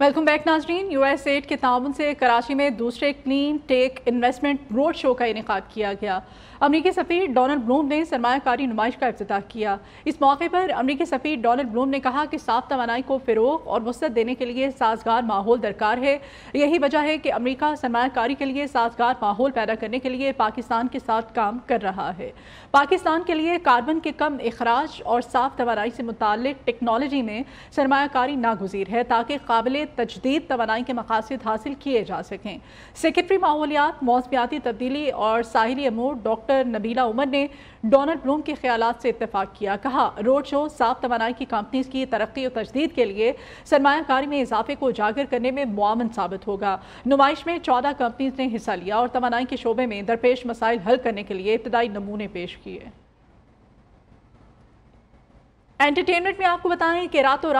welcome back नाजरीन U S aid के ताउन से कराची में दूसरे clean tech investment road show का इनका किया गया अमरीकी सफ़ी डोनल्ड ब्लूम ने सरमाकारी नुमाइश का अफ्ताह किया इस मौके पर अमरीकी सफ़ी डोनल्ड ब्लूम ने कहा कि साफ तोानाई को फ़रोग और वसत देने के लिए साजगार माहौल दरकार है यही वजह है कि अमरीका सरमाकारी के लिए साजगार माहौल पैदा करने के लिए पाकिस्तान के साथ काम कर रहा है पाकिस्तान के लिए कार्बन के कम अखराज और साफ तोानाई से मुतल टेक्नोलॉजी में सरमाकारी नागजीर है ताकि काबिल तजदीद तोानाई के मकासद हासिल किए जा सकें सेक्रेटरी माहौलियात मौसमियाती तब्दीली और साहिली अमूर डॉक्टर नबीला उमर ने डोनल्ड ब्लूम के ख्याल से इतफाक़ किया कहा रोड शो साफ तोानाई की कंपनीज की तरक्की और तजदीद के लिए सरमाकारी में इजाफे को उजागर करने में मुआवन साबित होगा नुमाइश में चौदह कंपनीज ने हिस्सा लिया और तोानाई के शोबे में दरपेश मसाइल हल करने के लिए इब्तदाई नमूने पेश किए एंटरटेनमेंट में आपको बताएं कि रातों रात